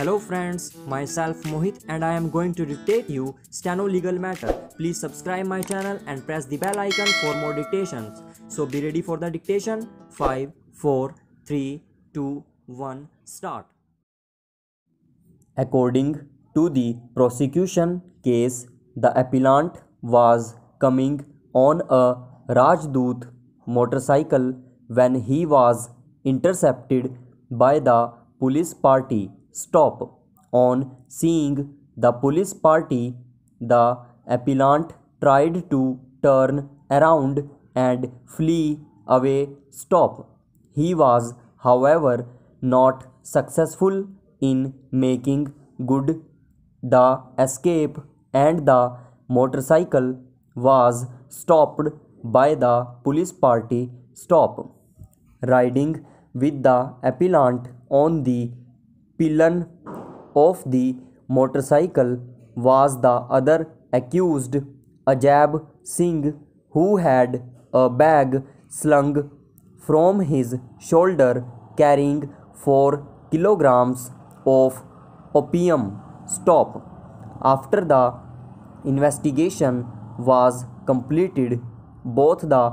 Hello friends, myself Mohit and I am going to dictate you Steno legal matter. Please subscribe my channel and press the bell icon for more dictations. So be ready for the dictation. 5, 4, 3, 2, 1, start. According to the prosecution case, the appellant was coming on a Rajdoot motorcycle when he was intercepted by the police party stop on seeing the police party the appellant tried to turn around and flee away stop he was however not successful in making good the escape and the motorcycle was stopped by the police party stop riding with the appellant on the pillion of the motorcycle was the other accused, Ajab Singh, who had a bag slung from his shoulder carrying 4 kilograms of opium. Stop. After the investigation was completed, both the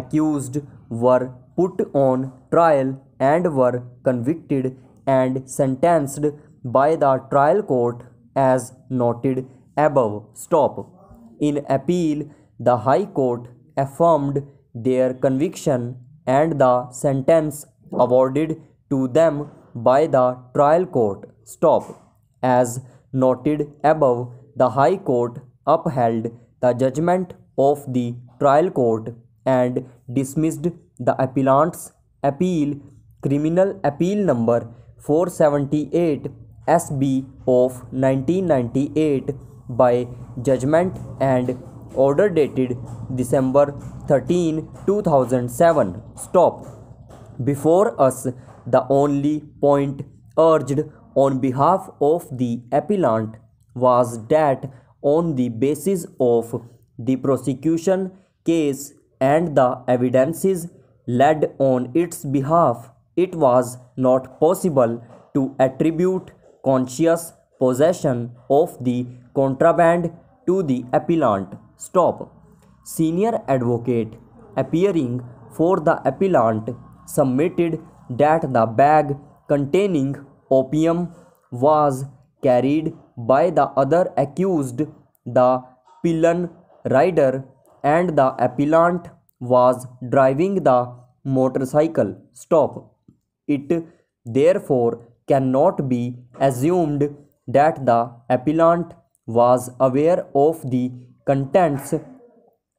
accused were put on trial and were convicted and sentenced by the trial court as noted above. Stop. In appeal, the High Court affirmed their conviction and the sentence awarded to them by the trial court. Stop. As noted above, the High Court upheld the judgment of the trial court and dismissed the appellant's appeal, criminal appeal number 478 SB of 1998 by judgment and order dated December 13, 2007. Stop. Before us, the only point urged on behalf of the appellant was that on the basis of the prosecution case and the evidences led on its behalf it was not possible to attribute conscious possession of the contraband to the appellant. Stop. Senior advocate appearing for the appellant submitted that the bag containing opium was carried by the other accused, the pillion rider, and the appellant was driving the motorcycle. Stop. It therefore cannot be assumed that the appellant was aware of the contents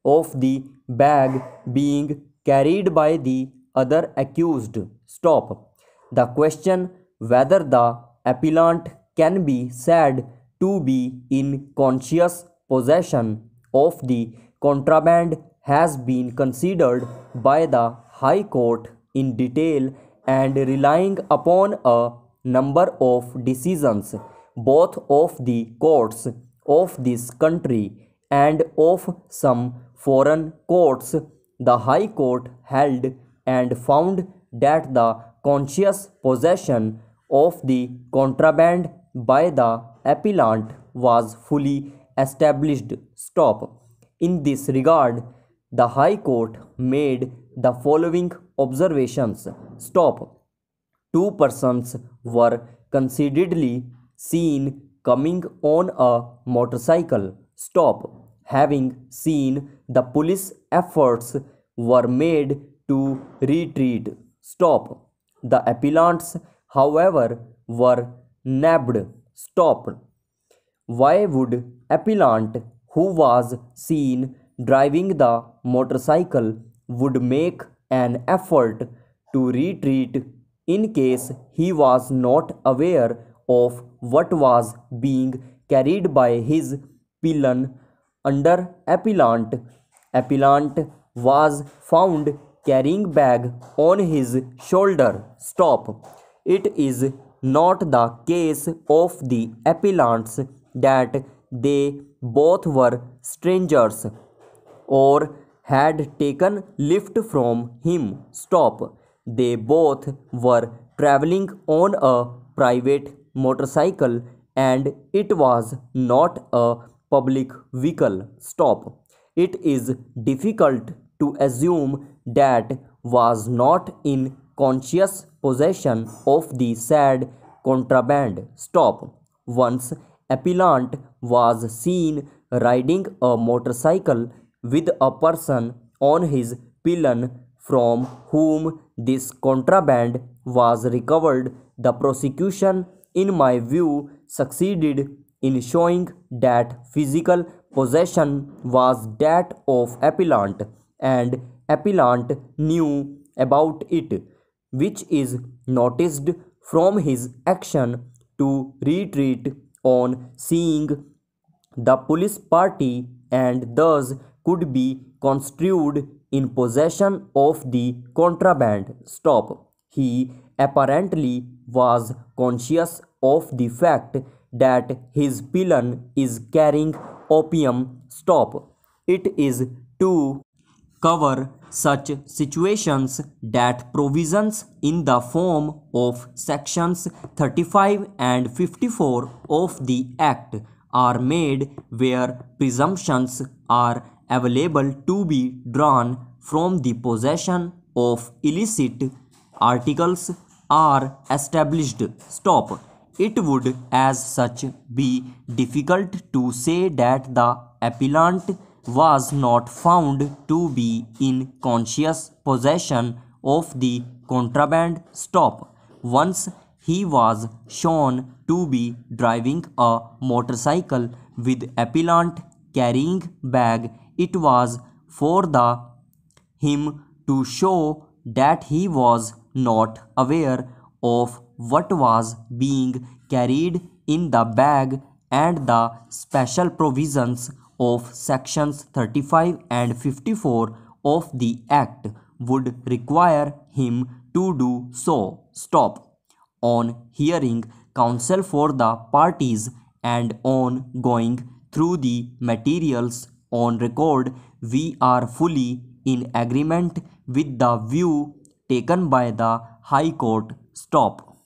of the bag being carried by the other accused. Stop. The question whether the appellant can be said to be in conscious possession of the contraband has been considered by the High Court in detail and relying upon a number of decisions both of the courts of this country and of some foreign courts, the High Court held and found that the conscious possession of the contraband by the appellant was fully established. Stop. In this regard, the High Court made the following observations. Stop. Two persons were conceitedly seen coming on a motorcycle. Stop. Having seen the police efforts were made to retreat. Stop. The appellants, however, were nabbed. Stop. Why would appellant who was seen driving the motorcycle would make an effort to retreat in case he was not aware of what was being carried by his pillion under appellant. Appellant was found carrying bag on his shoulder. Stop. It is not the case of the appellants that they both were strangers or had taken lift from him. Stop. They both were traveling on a private motorcycle and it was not a public vehicle. Stop. It is difficult to assume that was not in conscious possession of the said contraband. Stop. Once appellant was seen riding a motorcycle with a person on his pillion from whom this contraband was recovered. The prosecution, in my view, succeeded in showing that physical possession was that of appellant and appellant knew about it, which is noticed from his action to retreat on seeing the police party and thus could be construed in possession of the contraband. Stop. He apparently was conscious of the fact that his pillan is carrying opium. Stop. It is to cover such situations that provisions in the form of sections 35 and 54 of the Act are made where presumptions are available to be drawn from the possession of illicit articles are established. Stop. It would as such be difficult to say that the appellant was not found to be in conscious possession of the contraband. Stop. Once he was shown to be driving a motorcycle with appellant carrying bag it was for the him to show that he was not aware of what was being carried in the bag and the special provisions of sections 35 and 54 of the act would require him to do so. Stop. On hearing counsel for the parties and on going through the materials on record we are fully in agreement with the view taken by the High Court. Stop.